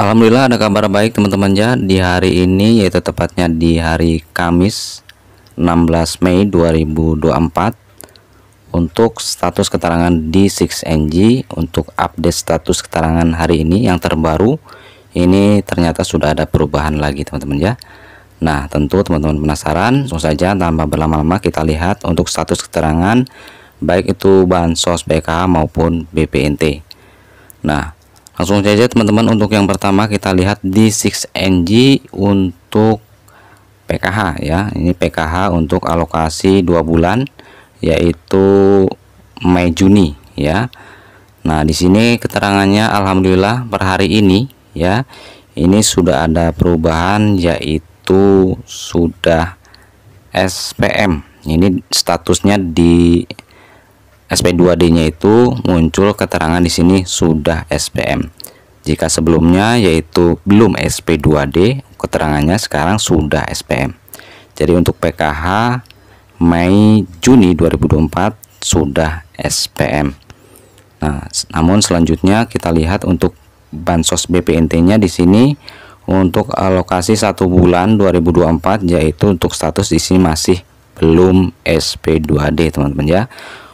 Alhamdulillah ada kabar baik teman-teman ya di hari ini yaitu tepatnya di hari Kamis 16 Mei 2024 untuk status keterangan di 6NG untuk update status keterangan hari ini yang terbaru ini ternyata sudah ada perubahan lagi teman-teman ya Nah tentu teman-teman penasaran langsung saja tanpa berlama-lama kita lihat untuk status keterangan baik itu Bansos BK maupun BPNT Nah langsung saja teman-teman untuk yang pertama kita lihat di 6NG untuk PKH ya ini PKH untuk alokasi dua bulan yaitu Mei Juni ya Nah di sini keterangannya Alhamdulillah per hari ini ya ini sudah ada perubahan yaitu sudah SPM ini statusnya di SP2D-nya itu muncul keterangan di sini sudah SPM. Jika sebelumnya yaitu belum SP2D, keterangannya sekarang sudah SPM. Jadi untuk PKH Mei Juni 2024 sudah SPM. Nah, namun selanjutnya kita lihat untuk bansos BPNT-nya di sini untuk alokasi satu bulan 2024 yaitu untuk status di sini masih belum SP2D teman-teman ya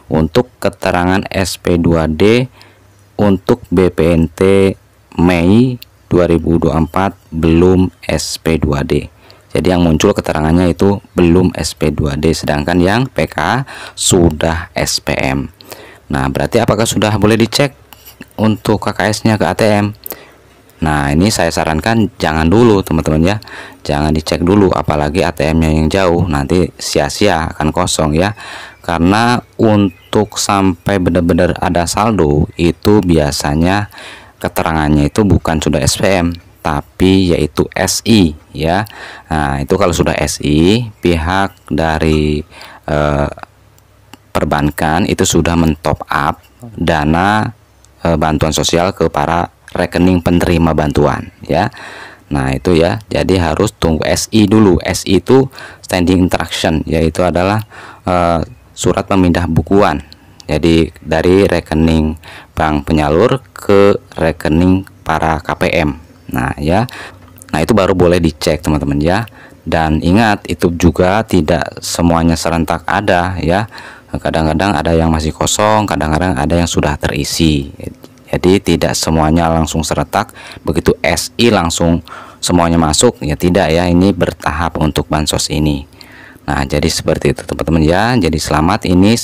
untuk keterangan SP2D untuk BPNT Mei 2024 belum SP2D. Jadi yang muncul keterangannya itu belum SP2D sedangkan yang PK sudah SPM. Nah, berarti apakah sudah boleh dicek untuk KKS-nya ke ATM? Nah, ini saya sarankan jangan dulu, teman-teman ya. Jangan dicek dulu apalagi ATM-nya yang jauh, nanti sia-sia akan kosong ya karena untuk sampai benar-benar ada saldo itu biasanya keterangannya itu bukan sudah SPM tapi yaitu SI ya Nah itu kalau sudah SI pihak dari eh, perbankan itu sudah mentop up dana eh, bantuan sosial ke para rekening penerima bantuan ya Nah itu ya jadi harus tunggu SI dulu SI itu standing interaction yaitu adalah eh, surat pemindah bukuan jadi dari rekening bank penyalur ke rekening para KPM nah ya nah itu baru boleh dicek teman-teman ya dan ingat itu juga tidak semuanya serentak ada ya kadang-kadang ada yang masih kosong kadang-kadang ada yang sudah terisi jadi tidak semuanya langsung serentak. begitu SI langsung semuanya masuk ya tidak ya ini bertahap untuk bansos ini Nah jadi seperti itu teman-teman ya jadi selamat ini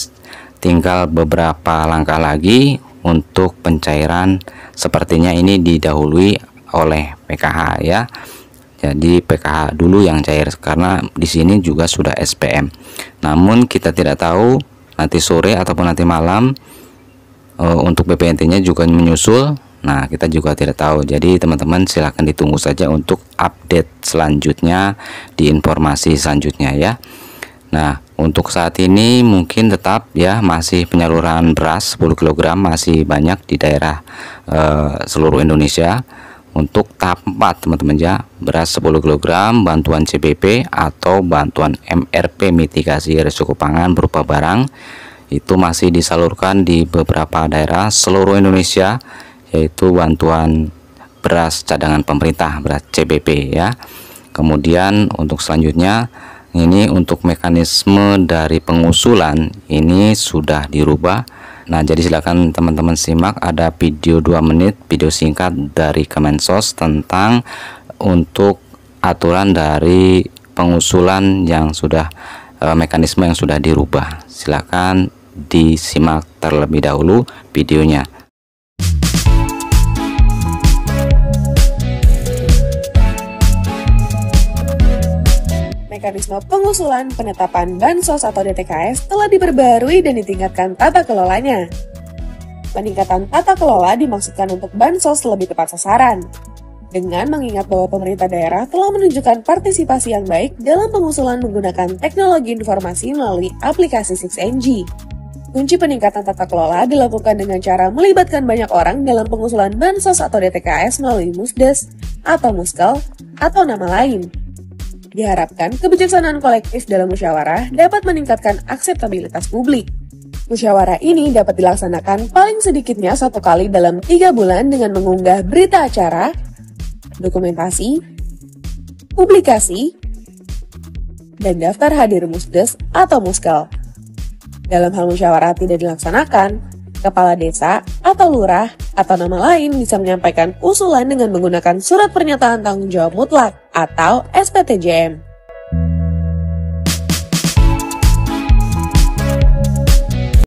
tinggal beberapa langkah lagi untuk pencairan sepertinya ini didahului oleh PKH ya jadi PKH dulu yang cair karena di sini juga sudah SPM namun kita tidak tahu nanti sore ataupun nanti malam uh, untuk BPNT nya juga menyusul Nah, kita juga tidak tahu. Jadi, teman-teman silahkan ditunggu saja untuk update selanjutnya di informasi selanjutnya ya. Nah, untuk saat ini mungkin tetap ya masih penyaluran beras 10 kg masih banyak di daerah e, seluruh Indonesia. Untuk tahap 4 teman-teman ya, beras 10 kg, bantuan CBP atau bantuan MRP mitigasi risiko pangan berupa barang itu masih disalurkan di beberapa daerah seluruh Indonesia yaitu bantuan beras cadangan pemerintah beras CBP ya kemudian untuk selanjutnya ini untuk mekanisme dari pengusulan ini sudah dirubah nah jadi silakan teman-teman simak ada video 2 menit video singkat dari Kemensos tentang untuk aturan dari pengusulan yang sudah e, mekanisme yang sudah dirubah silakan disimak terlebih dahulu videonya mekanisme pengusulan penetapan Bansos atau DTKS telah diperbarui dan ditingkatkan tata kelolanya. Peningkatan tata kelola dimaksudkan untuk Bansos lebih tepat sasaran, dengan mengingat bahwa pemerintah daerah telah menunjukkan partisipasi yang baik dalam pengusulan menggunakan teknologi informasi melalui aplikasi 6NG. Kunci peningkatan tata kelola dilakukan dengan cara melibatkan banyak orang dalam pengusulan bansos atau DTKS melalui Musdes atau muskel atau nama lain. Diharapkan kebijaksanaan kolektif dalam musyawarah dapat meningkatkan akseptabilitas publik. Musyawarah ini dapat dilaksanakan paling sedikitnya satu kali dalam tiga bulan dengan mengunggah berita acara, dokumentasi, publikasi, dan daftar hadir musdes atau muskel. Dalam hal musyawarah tidak dilaksanakan, kepala desa atau lurah atau nama lain bisa menyampaikan usulan dengan menggunakan surat pernyataan tanggung jawab mutlak atau SPTJM.